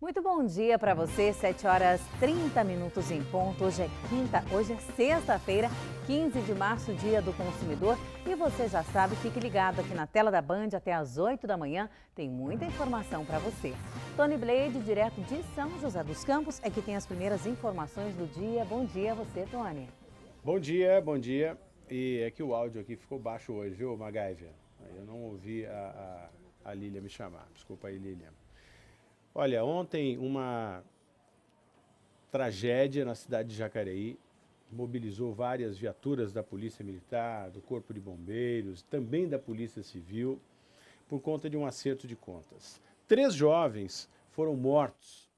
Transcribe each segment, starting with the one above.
Muito bom dia para você, 7 horas 30 minutos em ponto. Hoje é quinta, hoje é sexta-feira, 15 de março, dia do consumidor. E você já sabe, fique ligado aqui na tela da Band até às 8 da manhã, tem muita informação para você. Tony Blade, direto de São José dos Campos, é que tem as primeiras informações do dia. Bom dia a você, Tony. Bom dia, bom dia. E é que o áudio aqui ficou baixo hoje, viu, Magaiva? Eu não ouvi a, a, a Lília me chamar. Desculpa aí, Lília. Olha, ontem uma tragédia na cidade de Jacareí mobilizou várias viaturas da Polícia Militar, do Corpo de Bombeiros, também da Polícia Civil, por conta de um acerto de contas. Três jovens foram mortos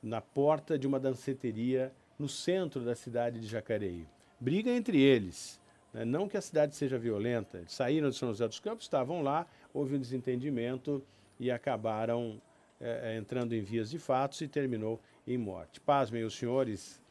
na porta de uma danceteria no centro da cidade de Jacareí. Briga entre eles. Né? Não que a cidade seja violenta. Eles saíram de São José dos Campos, estavam lá, houve um desentendimento e acabaram é, é, entrando em vias de fatos e terminou em morte. Pasmem os senhores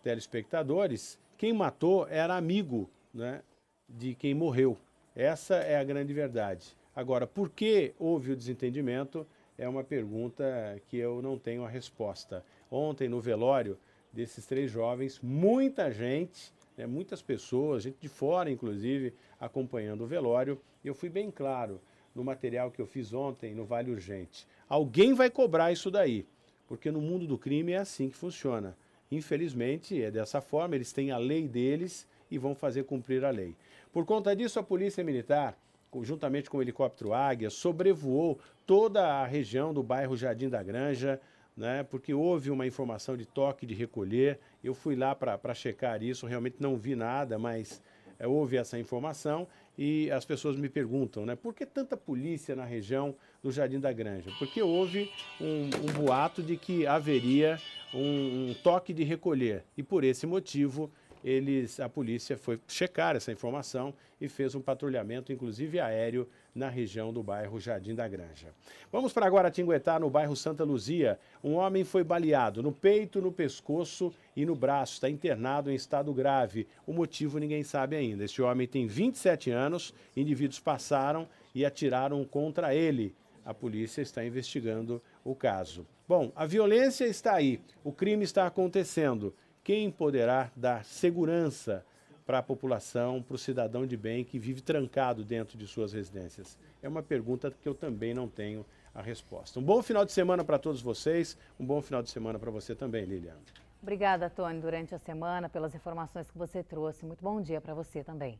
telespectadores, quem matou era amigo né, de quem morreu. Essa é a grande verdade. Agora, por que houve o desentendimento? É uma pergunta que eu não tenho a resposta. Ontem, no velório desses três jovens, muita gente, né, muitas pessoas, gente de fora inclusive, acompanhando o velório, eu fui bem claro no material que eu fiz ontem no Vale Urgente. Alguém vai cobrar isso daí, porque no mundo do crime é assim que funciona. Infelizmente, é dessa forma, eles têm a lei deles e vão fazer cumprir a lei. Por conta disso, a Polícia Militar, juntamente com o helicóptero Águia, sobrevoou toda a região do bairro Jardim da Granja, né, porque houve uma informação de toque de recolher. Eu fui lá para checar isso, realmente não vi nada, mas é, houve essa informação e as pessoas me perguntam, né, por que tanta polícia na região do Jardim da Granja? Porque houve um, um boato de que haveria um, um, toque de recolher e por esse motivo eles, a polícia foi checar essa informação e fez um patrulhamento, inclusive aéreo, na região do bairro Jardim da Granja. Vamos para Guaratinguetá, no bairro Santa Luzia. Um homem foi baleado no peito, no pescoço e no braço. Está internado em estado grave. O motivo ninguém sabe ainda. Este homem tem 27 anos. Indivíduos passaram e atiraram contra ele. A polícia está investigando o caso. Bom, a violência está aí, o crime está acontecendo. Quem poderá dar segurança para a população, para o cidadão de bem que vive trancado dentro de suas residências? É uma pergunta que eu também não tenho a resposta. Um bom final de semana para todos vocês, um bom final de semana para você também, Lilian. Obrigada, Tony, durante a semana pelas informações que você trouxe. Muito bom dia para você também.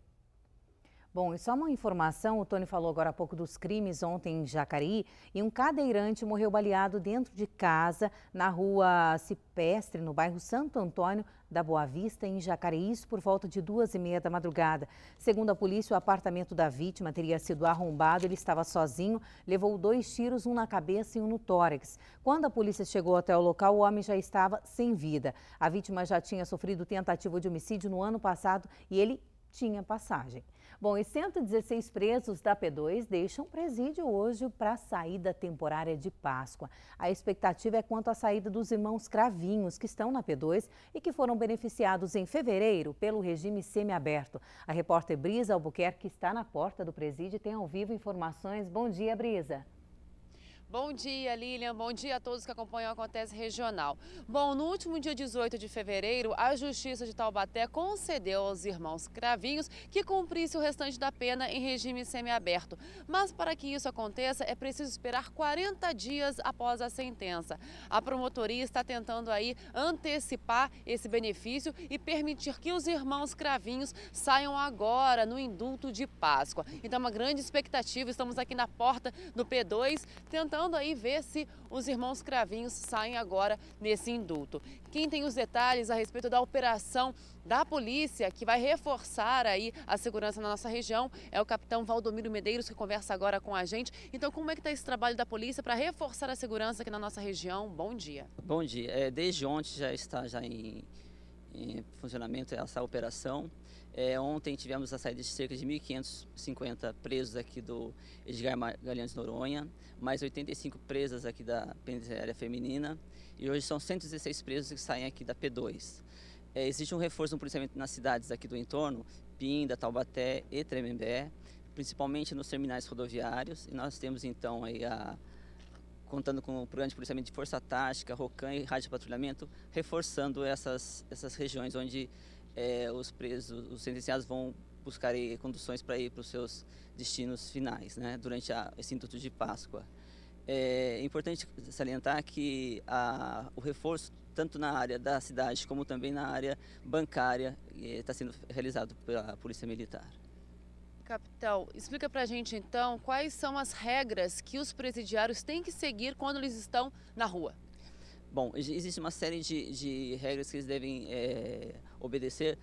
Bom, e só uma informação, o Tony falou agora há pouco dos crimes ontem em Jacareí, e um cadeirante morreu baleado dentro de casa, na rua Cipestre, no bairro Santo Antônio, da Boa Vista, em Jacareís, por volta de duas e meia da madrugada. Segundo a polícia, o apartamento da vítima teria sido arrombado, ele estava sozinho, levou dois tiros, um na cabeça e um no tórax. Quando a polícia chegou até o local, o homem já estava sem vida. A vítima já tinha sofrido tentativa de homicídio no ano passado e ele tinha passagem. Bom, e 116 presos da P2 deixam presídio hoje para a saída temporária de Páscoa. A expectativa é quanto à saída dos irmãos Cravinhos, que estão na P2 e que foram beneficiados em fevereiro pelo regime semiaberto. A repórter Brisa Albuquerque está na porta do presídio e tem ao vivo informações. Bom dia, Brisa. Bom dia, Lilian. Bom dia a todos que acompanham o Acontece Regional. Bom, no último dia 18 de fevereiro, a Justiça de Taubaté concedeu aos irmãos Cravinhos que cumprisse o restante da pena em regime semiaberto. Mas para que isso aconteça, é preciso esperar 40 dias após a sentença. A promotoria está tentando aí antecipar esse benefício e permitir que os irmãos Cravinhos saiam agora no indulto de Páscoa. Então, uma grande expectativa. Estamos aqui na porta do P2 tentando tentando aí ver se os irmãos Cravinhos saem agora nesse indulto. Quem tem os detalhes a respeito da operação da polícia que vai reforçar aí a segurança na nossa região é o capitão Valdomiro Medeiros que conversa agora com a gente. Então, como é que está esse trabalho da polícia para reforçar a segurança aqui na nossa região? Bom dia. Bom dia. É, desde ontem já está já em, em funcionamento essa operação. É, ontem tivemos a saída de cerca de 1.550 presos aqui do Edgar Magalhães Noronha, mais 85 presas aqui da penitenciária feminina e hoje são 116 presos que saem aqui da P2. É, existe um reforço no policiamento nas cidades aqui do entorno, Pinda, Taubaté e Tremembé, principalmente nos terminais rodoviários e nós temos então aí a contando com o programa de policiamento de força tática, ROCAN e rádio patrulhamento, reforçando essas, essas regiões onde é, os presos, os sentenciados vão buscar conduções para ir para os seus destinos finais, né, durante a, esse Instituto de Páscoa. É importante salientar que a, o reforço, tanto na área da cidade como também na área bancária, está é, sendo realizado pela Polícia Militar. Capitão, explica para a gente então quais são as regras que os presidiários têm que seguir quando eles estão na rua. Bom, existe uma série de, de regras que eles devem é, obedecer.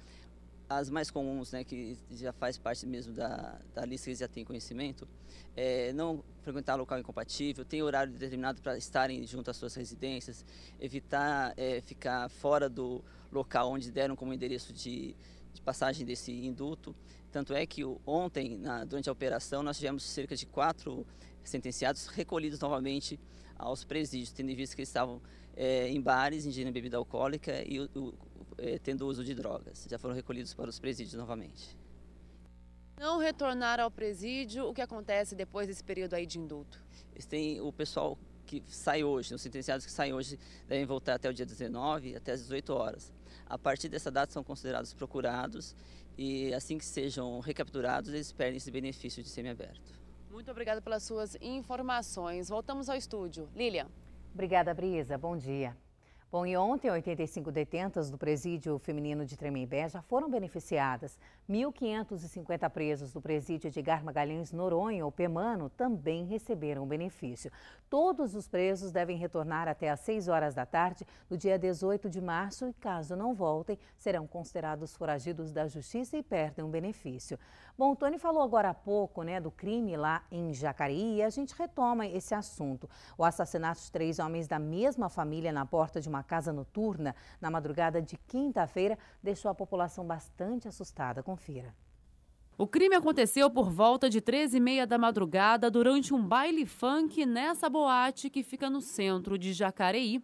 As mais comuns, né, que já faz parte mesmo da, da lista que já tem conhecimento, é não frequentar local incompatível, ter horário determinado para estarem junto às suas residências, evitar é, ficar fora do local onde deram como endereço de, de passagem desse induto. Tanto é que ontem, na, durante a operação, nós tivemos cerca de quatro sentenciados recolhidos novamente aos presídios, tendo em vista que eles estavam é, em bares, ingerindo bebida alcoólica e o, o é, tendo uso de drogas. Já foram recolhidos para os presídios novamente. Não retornar ao presídio, o que acontece depois desse período aí de indulto? Tem o pessoal que sai hoje, os sentenciados que saem hoje devem voltar até o dia 19, até as 18 horas. A partir dessa data são considerados procurados e assim que sejam recapturados, eles perdem esse benefício de semiaberto. Muito obrigada pelas suas informações. Voltamos ao estúdio. Lilian. Obrigada, Brisa. Bom dia. Bom, e ontem 85 detentas do presídio feminino de Tremembé já foram beneficiadas. 1.550 presos do presídio de Magalhães Noronha, ou Pemano, também receberam benefício. Todos os presos devem retornar até às 6 horas da tarde do dia 18 de março e, caso não voltem, serão considerados foragidos da justiça e perdem o benefício. Bom, o Tony falou agora há pouco né, do crime lá em Jacareí e a gente retoma esse assunto. O assassinato de três homens da mesma família na porta de uma uma casa noturna na madrugada de quinta-feira deixou a população bastante assustada. Confira. O crime aconteceu por volta de 13h30 da madrugada durante um baile funk nessa boate que fica no centro de Jacareí,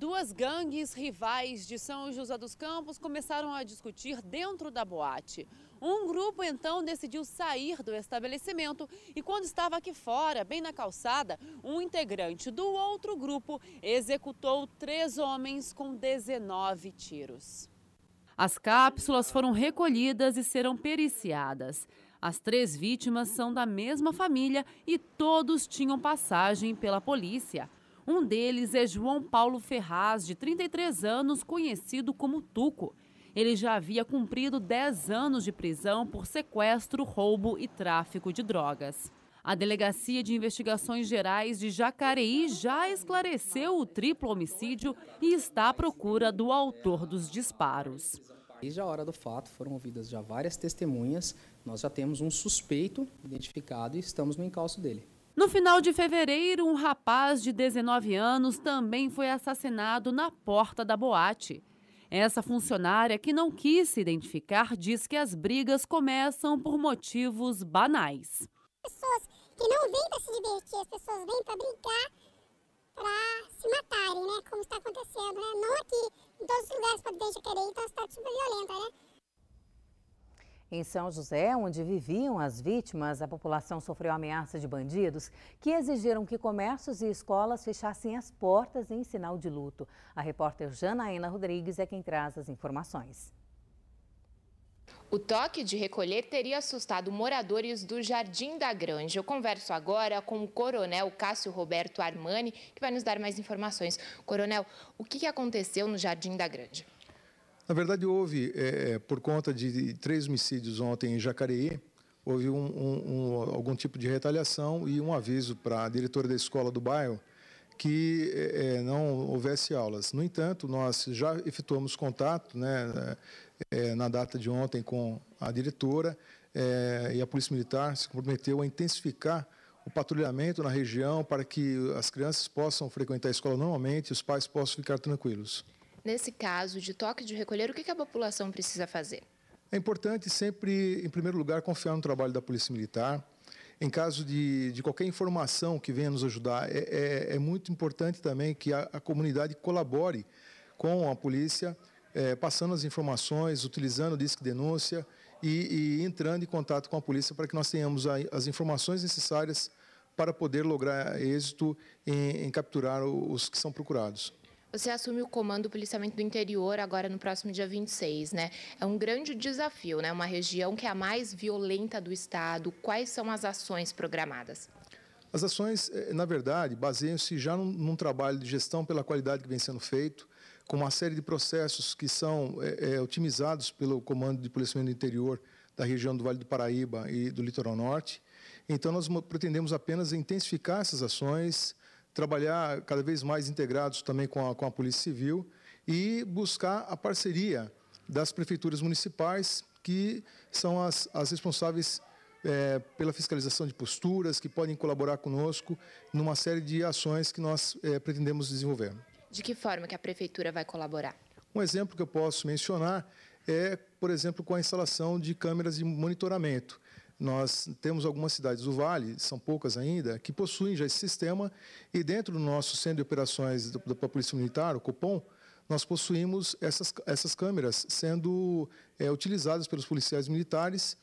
Duas gangues rivais de São José dos Campos começaram a discutir dentro da boate. Um grupo então decidiu sair do estabelecimento e, quando estava aqui fora, bem na calçada, um integrante do outro grupo executou três homens com 19 tiros. As cápsulas foram recolhidas e serão periciadas. As três vítimas são da mesma família e todos tinham passagem pela polícia. Um deles é João Paulo Ferraz, de 33 anos, conhecido como Tuco. Ele já havia cumprido 10 anos de prisão por sequestro, roubo e tráfico de drogas. A Delegacia de Investigações Gerais de Jacareí já esclareceu o triplo homicídio e está à procura do autor dos disparos. Desde a hora do fato foram ouvidas já várias testemunhas, nós já temos um suspeito identificado e estamos no encalço dele. No final de fevereiro, um rapaz de 19 anos também foi assassinado na porta da boate. Essa funcionária, que não quis se identificar, diz que as brigas começam por motivos banais. Pessoas que não vêm para se divertir, as pessoas vêm para brincar, para se matarem, né? Como está acontecendo, né? Não aqui, em todos os lugares pode desde querer, então está é super violenta, né? Em São José, onde viviam as vítimas, a população sofreu ameaça de bandidos que exigiram que comércios e escolas fechassem as portas em sinal de luto. A repórter Janaína Rodrigues é quem traz as informações. O toque de recolher teria assustado moradores do Jardim da Grande. Eu converso agora com o coronel Cássio Roberto Armani, que vai nos dar mais informações. Coronel, o que aconteceu no Jardim da Grande? Na verdade, houve, é, é, por conta de três homicídios ontem em Jacareí, houve um, um, um, algum tipo de retaliação e um aviso para a diretora da escola do bairro que é, é, não houvesse aulas. No entanto, nós já efetuamos contato né, é, é, na data de ontem com a diretora é, e a Polícia Militar se comprometeu a intensificar o patrulhamento na região para que as crianças possam frequentar a escola normalmente e os pais possam ficar tranquilos. Nesse caso de toque de recolher, o que a população precisa fazer? É importante sempre, em primeiro lugar, confiar no trabalho da Polícia Militar. Em caso de, de qualquer informação que venha nos ajudar, é, é, é muito importante também que a, a, comunidade colabore com a polícia, é, passando as informações, utilizando o disque denúncia e, e, entrando em contato com a polícia para que nós tenhamos a, as informações necessárias para poder lograr êxito em, em capturar os que são procurados. Você assume o comando do policiamento do interior agora no próximo dia 26, né? É um grande desafio, né? Uma região que é a mais violenta do estado. Quais são as ações programadas? As ações, eh, na verdade, baseiam-se já num, num, trabalho de gestão pela qualidade que vem sendo feito, com uma série de processos que são é, é, otimizados pelo Comando de Policiamento do Interior da região do Vale do Paraíba e do Litoral Norte. Então, nós pretendemos apenas intensificar essas ações, trabalhar cada vez mais integrados também com a, com a Polícia Civil e buscar a parceria das prefeituras municipais, que são as, as responsáveis é, pela fiscalização de posturas, que podem colaborar conosco numa série de ações que nós é, pretendemos desenvolver. De que forma que a prefeitura vai colaborar? Um exemplo que eu posso mencionar é, por exemplo, com a instalação de câmeras de monitoramento. Nós temos algumas cidades do Vale, são poucas ainda, que possuem já esse sistema e dentro do nosso centro de operações da Polícia Militar, o Copom, nós possuímos essas, essas câmeras sendo é, utilizadas pelos policiais militares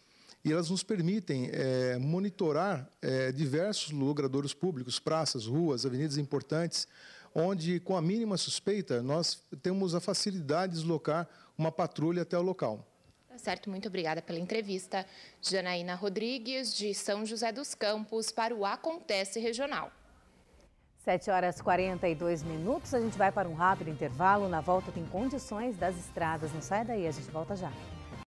e elas nos permitem é, monitorar é, diversos logradouros públicos, praças, ruas, avenidas importantes, onde, com a mínima suspeita, nós temos a facilidade de deslocar uma patrulha até o local. Certo, muito obrigada pela entrevista. Janaína Rodrigues, de São José dos Campos, para o Acontece Regional. 7 horas e 42 minutos, a gente vai para um rápido intervalo. Na volta tem condições das estradas. Não sai daí, a gente volta já.